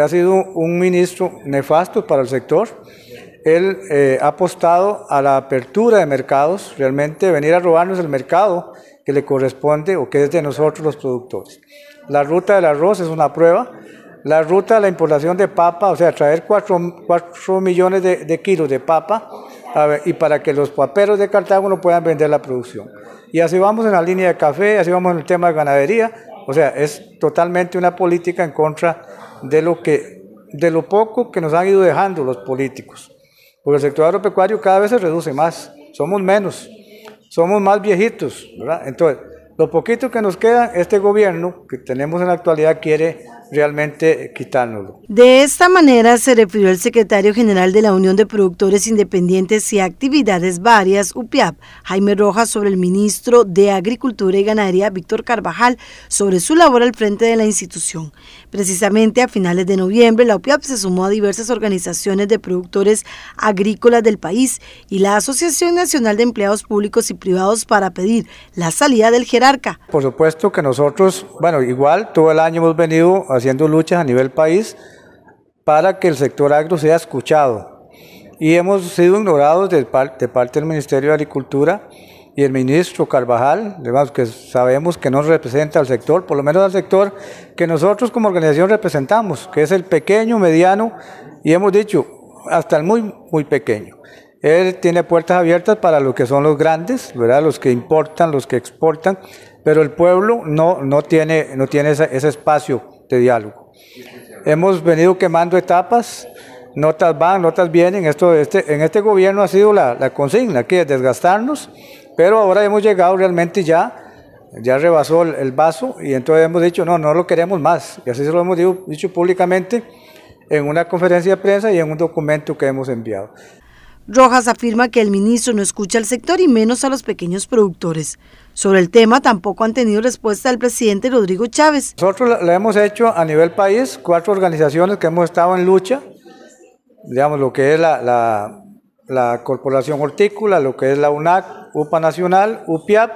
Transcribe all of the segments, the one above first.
ha sido un ministro nefasto para el sector. Él eh, ha apostado a la apertura de mercados, realmente venir a robarnos el mercado que le corresponde o que es de nosotros los productores. La ruta del arroz es una prueba. La ruta de la importación de papa, o sea, traer 4, millones de, kilos de papa y para que los paperos de Cartago no puedan vender la producción. Y así vamos en la línea de café, así vamos en el tema de ganadería, o sea, es totalmente una política en contra de lo que de lo poco que nos han ido dejando los políticos. Porque el sector agropecuario cada vez se reduce más, somos menos, somos más viejitos, ¿verdad? Entonces, lo poquito que nos queda, este gobierno que tenemos en la actualidad quiere realmente eh, quitándolo. De esta manera se refirió el secretario general de la Unión de Productores Independientes y Actividades Varias, UPIAP, Jaime Rojas, sobre el ministro de Agricultura y Ganadería, Víctor Carvajal, sobre su labor al frente de la institución. Precisamente a finales de noviembre, la UPIAP se sumó a diversas organizaciones de productores agrícolas del país y la Asociación Nacional de Empleados Públicos y Privados para pedir la salida del jerarca. Por supuesto que nosotros, bueno, igual todo el año hemos venido a haciendo luchas a nivel país para que el sector agro sea escuchado. Y hemos sido ignorados de, parte del Ministerio de Agricultura y el ministro Carvajal, además que sabemos que no representa al sector, por lo menos al sector que nosotros como organización representamos, que es el pequeño, mediano y hemos dicho hasta el muy, muy pequeño. Él tiene puertas abiertas para los que son los grandes, ¿verdad? los que importan, los que exportan, pero el pueblo no, no tiene, no tiene ese espacio este diálogo. Hemos venido quemando etapas, notas van, notas vienen. Esto, este, en este gobierno ha sido la, consigna, que es desgastarnos, pero ahora hemos llegado realmente ya, ya rebasó el, vaso y entonces hemos dicho, no, no lo queremos más. Y así se lo hemos dicho públicamente en una conferencia de prensa y en un documento que hemos enviado. Rojas afirma que el ministro no escucha al sector y menos a los pequeños productores. Sobre el tema tampoco han tenido respuesta el presidente Rodrigo Chávez. Nosotros lo hemos hecho a nivel país cuatro organizaciones que hemos estado en lucha, digamos lo que es la, Corporación Hortícola, lo que es la UNAC, UPA Nacional, UPIAP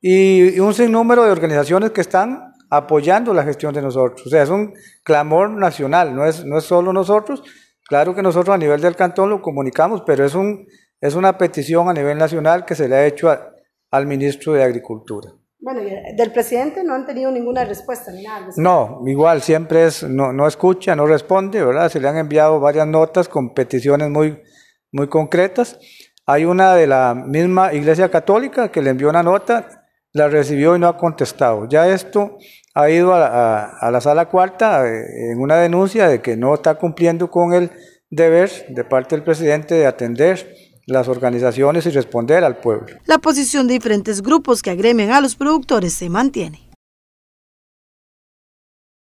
y, un sinnúmero de organizaciones que están apoyando la gestión de nosotros. O sea, es un clamor nacional, no es, no es solo nosotros, Claro que nosotros a nivel del cantón lo comunicamos, pero es, un, es una petición a nivel nacional que se le ha hecho al ministro de Agricultura. Bueno, eh, del presidente no han tenido ninguna respuesta ni nada. No, igual, siempre es, no, escucha, no responde, ¿verdad? Se le han enviado varias notas con peticiones muy, muy concretas. Hay una de la misma Iglesia Católica que le envió una nota la recibió y no ha contestado. Ya esto ha ido a, la sala cuarta eh, en una denuncia de que no está cumpliendo con el deber de parte del presidente de atender las organizaciones y responder al pueblo. La posición de diferentes grupos que agremen a los productores se mantiene.